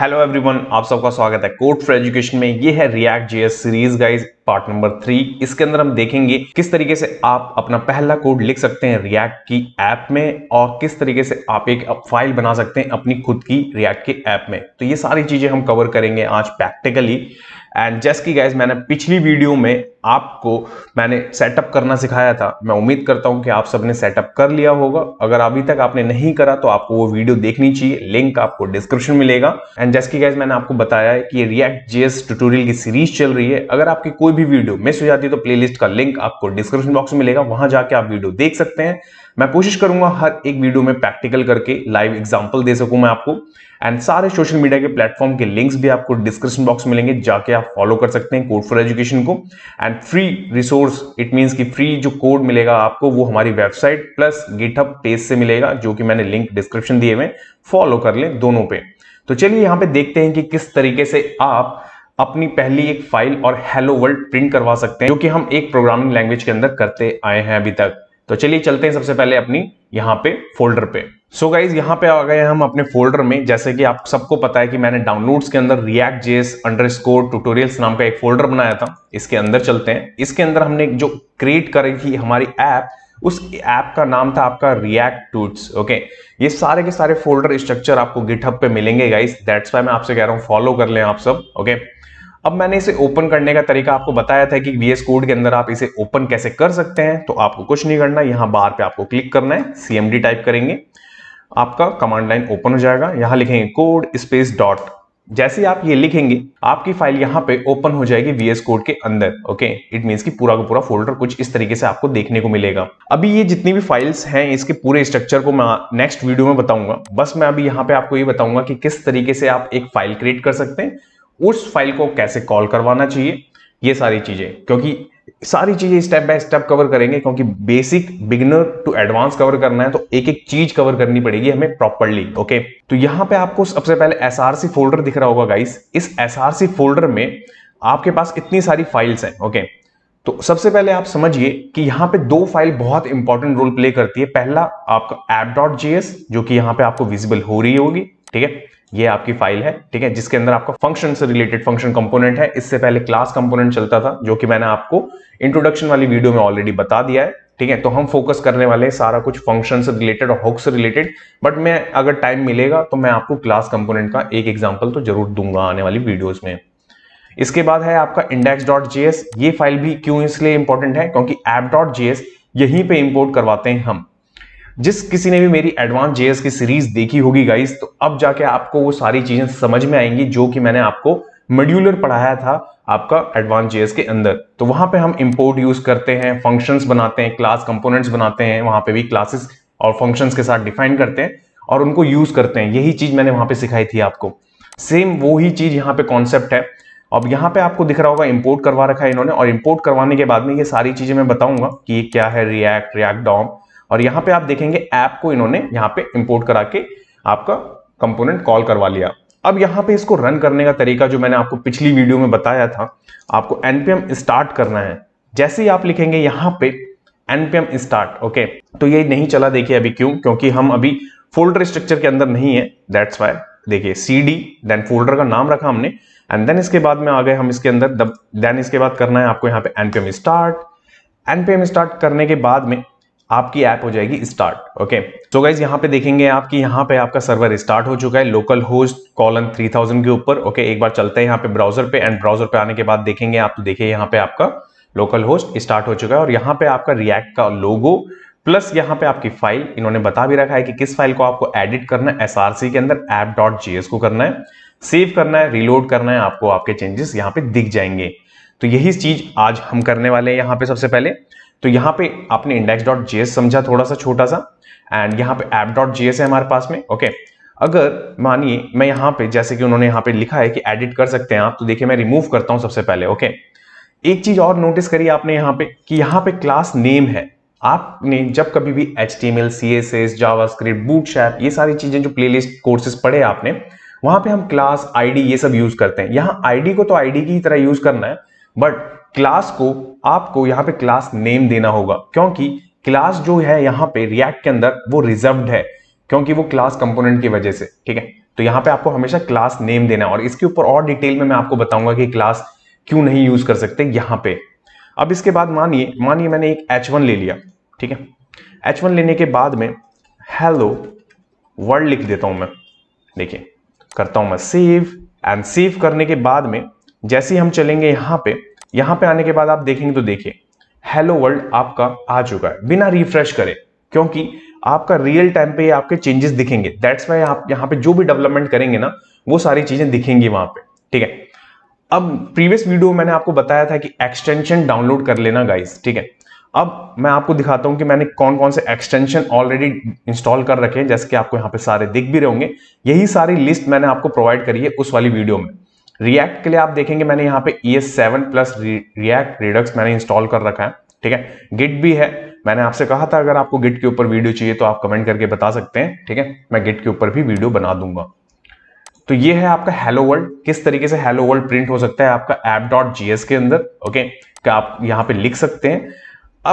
Hello everyone आप सबका स्वागत है कोर्ट फॉर एजुकेशन में ये है React JS series guys part number three इसके अंदर हम देखेंगे किस तरीके से आप अपना पहला कोड लिख सकते हैं रिएक्ट की ऐप में और किस तरीके से आप एक फाइल बना सकते हैं अपनी खुद की रिएक्ट के ऐप में तो ये सारी चीजें हम कवर करेंगे आज प्रैक्टिकली एंड जैस की गाइज मैंने पिछली वीडियो में आपको मैंने सेटअप करना सिखाया था मैं उम्मीद करता हूं कि आप सबने सेटअप कर लिया होगा अगर अभी तक आपने नहीं करा तो आपको वो वीडियो देखनी चाहिए लिंक आपको डिस्क्रिप्शन में मिलेगा एंड जैसे गैस मैंने आपको बताया है कि रिएक्ट जेएस ट्यूटोरियल की सीरीज चल रही है अगर आपकी कोई भी वीडियो मिस हो जाती है तो प्लेलिस्ट का लिंक आपको डिस्क्रिप्शन बॉक्स में मिलेगा वहां जाके आप वीडियो देख सकते हैं मैं कोशिश करूंगा हर एक वीडियो में प्रैक्टिकल करके लाइव एग्जाम्पल दे सकूं मैं आपको एंड सारे सोशल मीडिया के प्लेटफॉर्म के लिंक्स भी आपको डिस्क्रिप्शन बॉक्स मिलेंगे जाके आप फॉलो कर सकते हैं कोड फॉर एजुकेशन को and and free resource it means कि फ्री जो कोड मिलेगा आपको वो हमारी वेबसाइट प्लस गिटहब पेज से मिलेगा जो कि मैंने लिंक डिस्क्रिप्शन दिए हुए फॉलो कर लें दोनों पे तो चलिए यहां पे देखते हैं कि किस तरीके से आप अपनी पहली एक फाइल और हेलो वर्ल्ड प्रिंट करवा सकते हैं जो कि हम एक प्रोग्रामिंग लैंग्वेज के अंदर करते आए हैं अभी तक तो चलिए चलते हैं सबसे पहले अपनी यहां पे फोल्डर पे सो so गाइज यहाँ पे आ गए हम अपने फोल्डर में जैसे कि आप सबको पता है कि मैंने डाउनलोड्स के अंदर रियक्ट जेस अंडर स्कोर ट्यूटोरियल्स नाम का एक फोल्डर बनाया था इसके अंदर चलते हैं इसके अंदर हमने जो क्रिएट करी थी हमारी ऐप उस ऐप का नाम था आपका रियक्ट टूट्स ओके ये सारे के सारे फोल्डर स्ट्रक्चर आपको गिटहब पे मिलेंगे गाइज दैट्स वाई मैं आपसे कह रहा हूँ फॉलो कर लें आप सब ओके okay? अब मैंने इसे ओपन करने का तरीका आपको बताया था कि वीएस कोड के अंदर आप इसे ओपन कैसे कर सकते हैं तो आपको कुछ नहीं करना यहाँ बार पे आपको क्लिक करना है सीएमडी टाइप करेंगे आपका कमांड लाइन ओपन हो जाएगा यहां लिखेंगे कोड स्पेस डॉट जैसे आप ये लिखेंगे आपकी फाइल यहाँ पे ओपन हो जाएगी वीएस कोड के अंदर ओके इट मीन्स कि पूरा का पूरा फोल्डर कुछ इस तरीके से आपको देखने को मिलेगा अभी ये जितनी भी फाइल्स हैं इसके पूरे स्ट्रक्चर को मैं नेक्स्ट वीडियो में बताऊंगा बस मैं अभी यहाँ पे आपको ये बताऊंगा कि किस तरीके से आप एक फाइल क्रिएट कर सकते हैं उस फाइल को कैसे कॉल करवाना चाहिए ये सारी चीजें क्योंकि सारी चीजें स्टेप बाय स्टेप कवर करेंगे क्योंकि basic beginner to advance cover करना है तो एक एक चीज कवर करनी पड़ेगी हमें प्रॉपरली ओके तो यहां पे आपको सबसे पहले एसआरसी फोल्डर दिख रहा होगा गाइस इस एसआरसी फोल्डर में आपके पास इतनी सारी फाइल्स हैं ओके तो सबसे पहले आप समझिए कि यहाँ पे दो फाइल बहुत इंपॉर्टेंट रोल प्ले करती है पहला आपका एप डॉट जो कि यहाँ पे आपको विजिबल हो रही होगी ठीक है ये आपकी फाइल है ठीक है जिसके अंदर आपका फंक्शन से रिलेटेड फंक्शन कंपोनेंट है इससे पहले क्लास कंपोनेंट चलता था जो कि मैंने आपको इंट्रोडक्शन वाली वीडियो में ऑलरेडी बता दिया है ठीक है तो हम फोकस करने वाले सारा कुछ फंक्शन से रिलेटेड और हुक से रिलेटेड बट मैं अगर टाइम मिलेगा तो मैं आपको क्लास कंपोनेंट का एक एग्जाम्पल तो जरूर दूंगा आने वाली वीडियोज में इसके बाद है आपका इंडेक्स डॉट जीएस ये फाइल भी क्यों इसलिए इंपॉर्टेंट है क्योंकि एप डॉट जीएस यहीं पर इंपोर्ट करवाते हैं हम जिस किसी ने भी मेरी एडवांस जेएस की सीरीज देखी होगी गाइस तो अब जाके आपको वो सारी चीजें समझ में आएंगी जो कि मैंने आपको मेड्यूलर पढ़ाया था आपका एडवांस जेएस के अंदर तो वहां पे हम इंपोर्ट यूज करते हैं फंक्शंस बनाते हैं क्लास कंपोनेंट्स बनाते हैं वहां पे भी क्लासेस और फंक्शंस के साथ डिफाइन करते हैं और उनको यूज करते हैं यही चीज मैंने वहां पे सिखाई थी आपको सेम वो ही चीज यहाँ पे कॉन्सेप्ट है अब यहाँ पे आपको दिख रहा होगा इंपोर्ट करवा रखा है इन्होंने और इंपोर्ट करवाने के बाद में ये सारी चीजें मैं बताऊंगा कि ये क्या है रिएक्ट रिएक्ट डॉम और यहां पे आप देखेंगे ऐप को इन्होंने यहां पे इंपोर्ट करा के आपका कंपोनेंट कॉल करवा लिया अब यहां पे इसको रन करने का तरीका जो मैंने आपको पिछली वीडियो में बताया था आपको एनपीएम स्टार्ट करना है जैसे ही आप लिखेंगे यहां पे एनपीएम स्टार्ट ओके तो ये नहीं चला देखिए अभी क्यों क्योंकि हम अभी फोल्डर स्ट्रक्चर के अंदर नहीं है दैट्स वाई देखिए सी डी देन फोल्डर का नाम रखा हमने एंड देन इसके बाद में आ गए हम इसके अंदर देन इसके बाद करना है आपको यहाँ पे एनपीएम स्टार्ट एनपीएम स्टार्ट करने के बाद में आपकी ऐप हो जाएगी स्टार्ट ओके सो गाइज यहाँ पे देखेंगे आपकी यहाँ पे आपका सर्वर स्टार्ट हो चुका है लोकल होस्ट कॉलन 3000 के ऊपर ओके okay, एक बार चलते हैं यहाँ पे ब्राउजर पे एंड ब्राउजर पे आने के बाद देखेंगे आप तो देखिए यहाँ पे आपका लोकल होस्ट स्टार्ट हो चुका है और यहाँ पे आपका रिएक्ट का लोगो प्लस यहाँ पे आपकी फाइल इन्होंने बता भी रखा है कि किस फाइल को आपको एडिट करना है एस के अंदर एप डॉट जीएस को करना है सेव करना है रिलोड करना है आपको आपके चेंजेस यहाँ पे दिख जाएंगे तो यही चीज आज हम करने वाले हैं यहाँ पे सबसे पहले तो यहाँ पे आपने इंडेक्स डॉट जीएस समझा थोड़ा सा छोटा सा एंड यहाँ पे ऐप डॉट जीएस है हमारे पास में ओके okay. अगर मानिए मैं यहां पे जैसे कि उन्होंने यहां पे लिखा है कि एडिट कर सकते हैं आप तो देखिए मैं रिमूव करता हूं सबसे पहले ओके okay. एक चीज और नोटिस करिए आपने यहाँ पे कि यहां पे क्लास नेम है आपने जब कभी भी H T M L C S S JavaScript Bootstrap ये सारी चीजें जो प्ले लिस्ट कोर्सेज पढ़े आपने वहां पे हम क्लास आईडी ये सब यूज करते हैं यहाँ आईडी को तो आईडी की तरह यूज करना है बट क्लास को आपको यहाँ पे क्लास नेम देना होगा क्योंकि क्लास जो है यहाँ पे रिएक्ट के अंदर वो रिजर्व है क्योंकि वो क्लास कंपोनेंट की वजह से ठीक है तो यहाँ पे आपको हमेशा क्लास नेम देना है और इसके ऊपर और डिटेल में मैं आपको बताऊंगा कि क्लास क्यों नहीं यूज कर सकते यहाँ पे अब इसके बाद मानिए मानिए मैंने एक एच वन ले लिया ठीक है एच वन लेने के बाद में हेलो वर्ड लिख देता हूं मैं देखिए करता हूं मैं सेव एंड सेव करने के बाद में जैसे हम चलेंगे यहां पे यहां पे आने के बाद आप देखेंगे तो देखिए हेलो वर्ल्ड आपका आ चुका है बिना रिफ्रेश करे क्योंकि आपका रियल टाइम पे आपके चेंजेस दिखेंगे दैट्स वाई आप यहाँ पे जो भी डेवलपमेंट करेंगे ना वो सारी चीजें दिखेंगी वहां पे ठीक है अब प्रीवियस वीडियो मैंने आपको बताया था कि एक्सटेंशन डाउनलोड कर लेना गाइस ठीक है अब मैं आपको दिखाता हूं कि मैंने कौन कौन से एक्सटेंशन ऑलरेडी इंस्टॉल कर रखे हैं जैसे कि आपको यहाँ पे सारे दिख भी रहे होंगे यही सारी लिस्ट मैंने आपको प्रोवाइड करी है उस वाली वीडियो में रिएक्ट के लिए आप देखेंगे मैंने यहाँ पे E S seven plus React Redux मैंने इंस्टॉल कर रखा है ठीक है गिट भी है मैंने आपसे कहा था अगर आपको गिट के ऊपर वीडियो चाहिए तो आप कमेंट करके बता सकते हैं ठीक है मैं गिट के ऊपर भी वीडियो बना दूंगा तो ये है आपका हेलो वर्ल्ड किस तरीके से हेलो वर्ल्ड प्रिंट हो सकता है आपका एप डॉट जीएस के अंदर ओके क्या आप यहाँ पे लिख सकते हैं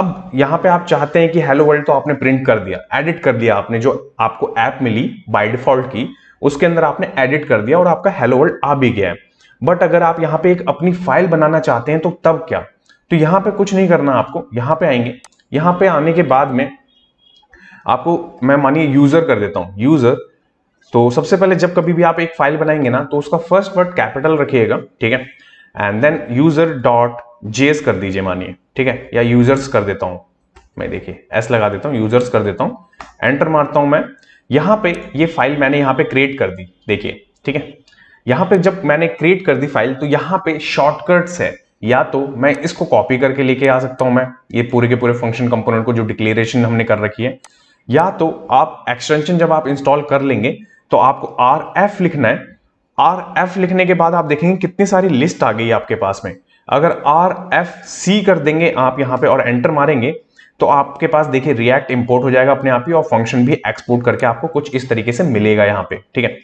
अब यहाँ पे आप चाहते हैं कि हेलो वर्ल्ड तो आपने प्रिंट कर दिया एडिट कर दिया आपने जो आपको ऐप मिली बाय डिफॉल्ट की उसके अंदर आपने एडिट कर दिया और आपका हेलो वर्ल्ड आ भी गया है बट अगर आप यहां पे एक अपनी फाइल बनाना चाहते हैं तो तब क्या तो यहां पे कुछ नहीं करना आपको यहां पे आएंगे यहां पे आने के बाद में आपको मैं मानिए यूजर कर देता हूं यूजर तो सबसे पहले जब कभी भी आप एक फाइल बनाएंगे ना तो उसका फर्स्ट वर्ड कैपिटल रखिएगा ठीक है एंड देन यूजर डॉट जेस कर दीजिए मानिए ठीक है या यूजर्स कर देता हूं मैं देखिए एस लगा देता हूँ यूजर्स कर देता हूं एंटर मारता हूं मैं यहां पे ये फाइल मैंने यहां पे क्रिएट कर दी देखिए ठीक है यहां पे जब मैंने क्रिएट कर दी फाइल तो यहां पे शॉर्टकट्स है या तो मैं इसको कॉपी करके लेके आ सकता हूं मैं ये पूरे के पूरे फंक्शन कंपोनेंट को जो डिक्लेरेशन हमने कर रखी है या तो आप एक्सटेंशन जब आप इंस्टॉल कर लेंगे तो आपको आर एफ लिखना है आर एफ लिखने के बाद आप देखेंगे कितनी सारी लिस्ट आ गई आपके पास में अगर आर एफ सी कर देंगे आप यहां पे और एंटर मारेंगे तो आपके पास देखिए रिएक्ट इंपोर्ट हो जाएगा अपने आप ही और फंक्शन भी एक्सपोर्ट करके आपको कुछ इस तरीके से मिलेगा यहाँ पे ठीक है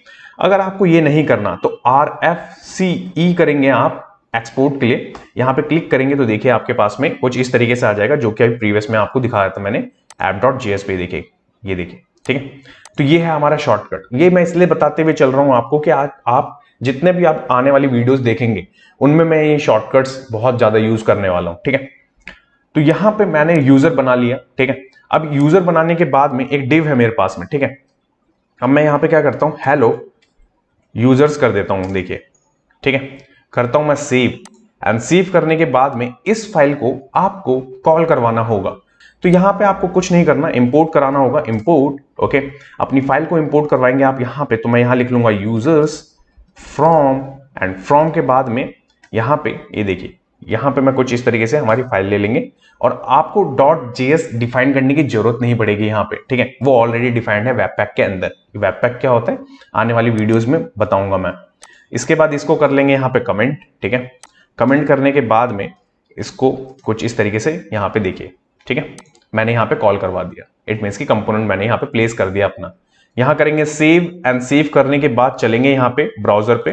अगर आपको ये नहीं करना तो आर एफ सी ई करेंगे आप एक्सपोर्ट के लिए यहाँ पे क्लिक करेंगे तो देखिए आपके पास में कुछ इस तरीके से आ जाएगा जो कि अभी प्रीवियस में आपको दिखाया था मैंने एप डॉट जी एस पे देखिए ये देखिए ठीक है तो ये है हमारा शॉर्टकट ये मैं इसलिए बताते हुए चल रहा हूँ आपको कि आज आप जितने भी आप आने वाली वीडियोज देखेंगे उनमें मैं ये शॉर्टकट्स बहुत ज़्यादा यूज़ करने वाला हूँ ठीक है तो यहां पे मैंने यूजर बना लिया ठीक है अब यूजर बनाने के बाद में एक डिव है मेरे पास में ठीक है अब मैं यहां पे क्या करता हूं हेलो यूजर्स कर देता हूं देखिए ठीक है करता हूं मैं सेव एंड सेव करने के बाद में इस फाइल को आपको कॉल करवाना होगा तो यहां पे आपको कुछ नहीं करना इंपोर्ट कराना होगा इंपोर्ट ओके अपनी फाइल को इंपोर्ट करवाएंगे आप यहां पे तो मैं यहां लिख लूंगा यूजर्स फ्रॉम एंड फ्रॉम के बाद में यहां पे ये यह देखिए यहाँ पे मैं कुछ इस तरीके से हमारी फाइल ले लेंगे और आपको डॉट जेएस डिफाइन करने की जरूरत नहीं पड़ेगी यहाँ पे ठीक है वो ऑलरेडी डिफाइंड है वेब पैक के अंदर वेब पैक क्या होता है आने वाली वीडियोज में बताऊंगा मैं इसके बाद इसको कर लेंगे यहाँ पे कमेंट ठीक है कमेंट करने के बाद में इसको कुछ इस तरीके से यहाँ पे देखिए ठीक है मैंने यहाँ पे कॉल करवा दिया इट मीन की कंपोनेंट मैंने यहाँ पे प्लेस कर दिया अपना यहाँ करेंगे सेव एंड सेव करने के बाद चलेंगे यहाँ पे ब्राउजर पे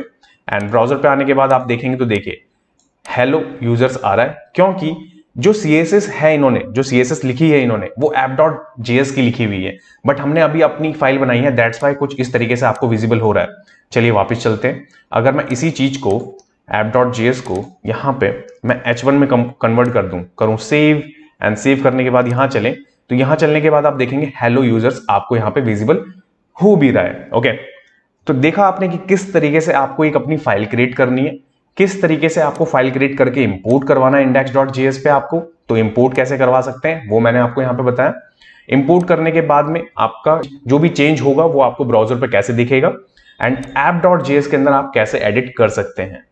एंड ब्राउजर पे आने के बाद आप देखेंगे तो देखिए हेलो यूजर्स आ रहा है क्योंकि जो सी है इन्होंने जो सी लिखी है इन्होंने वो एप डॉट जीएस की लिखी हुई है बट हमने अभी अपनी फाइल बनाई है दैट्स वाई कुछ इस तरीके से आपको विजिबल हो रहा है चलिए वापस चलते हैं अगर मैं इसी चीज को एप डॉट जीएस को यहाँ पे मैं एच वन में कन्वर्ट कर दूँ करूँ सेव एंड सेव करने के बाद यहाँ चलें तो यहाँ चलने के बाद आप देखेंगे हेलो यूजर्स आपको यहाँ पे विजिबल हो भी रहा है ओके तो देखा आपने कि किस तरीके से आपको एक अपनी फाइल क्रिएट करनी है किस तरीके से आपको फाइल क्रिएट करके इंपोर्ट करवाना इंडेक्स डॉट जीएस पे आपको तो इंपोर्ट कैसे करवा सकते हैं वो मैंने आपको यहां पे बताया इंपोर्ट करने के बाद में आपका जो भी चेंज होगा वो आपको ब्राउजर पे कैसे दिखेगा एंड एप डॉट जीएस के अंदर आप कैसे एडिट कर सकते हैं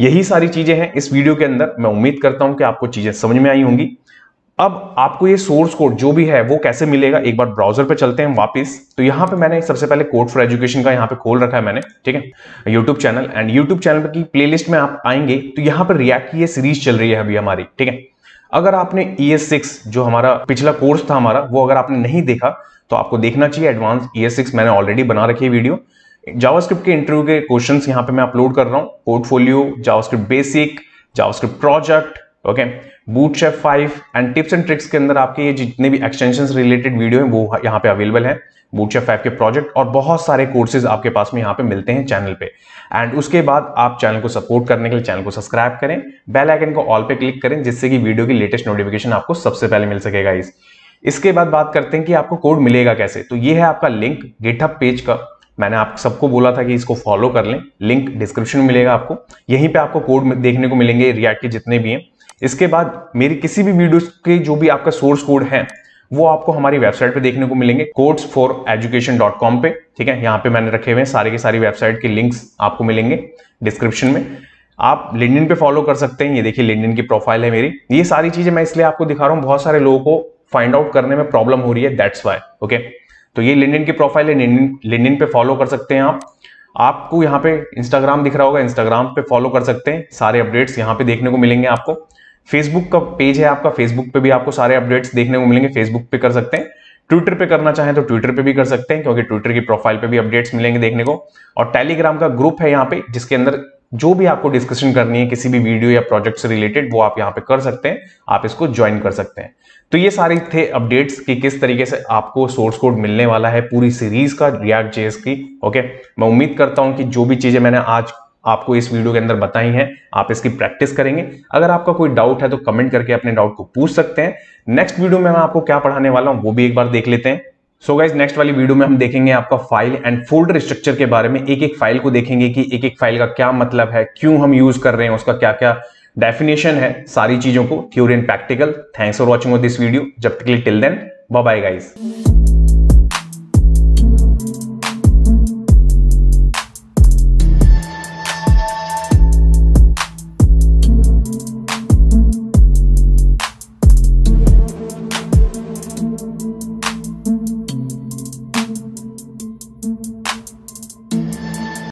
यही सारी चीजें हैं इस वीडियो के अंदर मैं उम्मीद करता हूं कि आपको चीजें समझ में आई होंगी अब आपको ये सोर्स कोड जो भी है वो कैसे मिलेगा एक बार ब्राउजर पे चलते हैं वापस तो यहाँ पे मैंने सबसे पहले कोड फॉर एजुकेशन का यहाँ पे खोल रखा है मैंने ठीक है YouTube channel and YouTube channel की प्लेलिस्ट में आप आएंगे तो यहाँ पर रिएक्ट की ये सीरीज चल रही है अभी हमारी ठीक है अगर आपने ई e जो हमारा पिछला कोर्स था हमारा वो अगर आपने नहीं देखा तो आपको देखना चाहिए एडवांस ई e मैंने ऑलरेडी बना रखी है वीडियो जावास्क्रिप्ट के इंटरव्यू के क्वेश्चन यहां पे मैं अपलोड कर रहा हूँ portfolio JavaScript basic JavaScript project okay Bootstrap five and tips and tricks के अंदर आपके ये जितने भी एक्सटेंशन रिलेटेड वीडियो हैं वो यहाँ पे अवेलेबल है बूट शेफ फाइव के प्रोजेक्ट और बहुत सारे कोर्सेज आपके पास में यहाँ पे मिलते हैं चैनल पे एंड उसके बाद आप चैनल को सपोर्ट करने के लिए चैनल को सब्सक्राइब करें बेल आइकन को ऑल पे क्लिक करें जिससे कि वीडियो की लेटेस्ट नोटिफिकेशन आपको सबसे पहले मिल सकेगा इस इसके बाद बात करते हैं कि आपको कोड मिलेगा कैसे तो ये है आपका लिंक गेटअप पेज का मैंने आप सबको बोला था कि इसको फॉलो कर लें लिंक डिस्क्रिप्शन में मिलेगा आपको यहीं पे आपको कोड देखने को मिलेंगे रिएक्ट के जितने भी हैं इसके बाद मेरी किसी भी वीडियो के जो भी आपका सोर्स कोड है वो आपको हमारी वेबसाइट पे देखने को मिलेंगे codes for education dot com पे ठीक है यहाँ पे मैंने रखे हुए हैं सारे के सारी वेबसाइट के लिंक्स आपको मिलेंगे डिस्क्रिप्शन में आप लिंडिन पे फॉलो कर सकते हैं ये देखिए लिंडिन की प्रोफाइल है मेरी ये सारी चीजें मैं इसलिए आपको दिखा रहा हूँ बहुत सारे लोगों को फाइंड आउट करने में प्रॉब्लम हो रही है दैट्स वाई ओके तो ये लिंडिन की प्रोफाइल है लिंडिन पे फॉलो कर सकते हैं आप आपको यहाँ पे इंस्टाग्राम दिख रहा होगा इंस्टाग्राम पे फॉलो कर सकते हैं सारे अपडेट्स यहाँ पे देखने को मिलेंगे आपको फेसबुक का पेज है आपका फेसबुक पे भी आपको सारे अपडेट्स देखने को मिलेंगे फेसबुक पे कर सकते हैं ट्विटर पे करना चाहें तो ट्विटर पे भी कर सकते हैं क्योंकि ट्विटर की प्रोफाइल पे भी अपडेट्स मिलेंगे देखने को और टेलीग्राम का ग्रुप है यहाँ पे जिसके अंदर जो भी आपको डिस्कशन करनी है किसी भी वीडियो या प्रोजेक्ट से रिलेटेड वो आप यहाँ पे कर सकते हैं आप इसको ज्वाइन कर सकते हैं तो ये सारे थे अपडेट्स कि किस तरीके से आपको सोर्स कोड मिलने वाला है पूरी सीरीज का रियाक्ट जेस की ओके मैं उम्मीद करता हूँ कि जो भी चीजें मैंने आज आपको इस वीडियो के अंदर बताई हैं आप इसकी प्रैक्टिस करेंगे अगर आपका कोई डाउट है तो कमेंट करके अपने डाउट को पूछ सकते हैं नेक्स्ट वीडियो में मैं आपको क्या पढ़ाने वाला हूं वो भी एक बार देख लेते हैं सो गाइज नेक्स्ट वाली वीडियो में हम देखेंगे आपका फाइल एंड फोल्डर स्ट्रक्चर के बारे में एक एक फाइल को देखेंगे कि एक एक फाइल का क्या मतलब है क्यों हम यूज कर रहे हैं उसका क्या क्या डेफिनेशन है सारी चीजों को theory and practical thanks for watching this video जब तक टिल देन बाय गाइज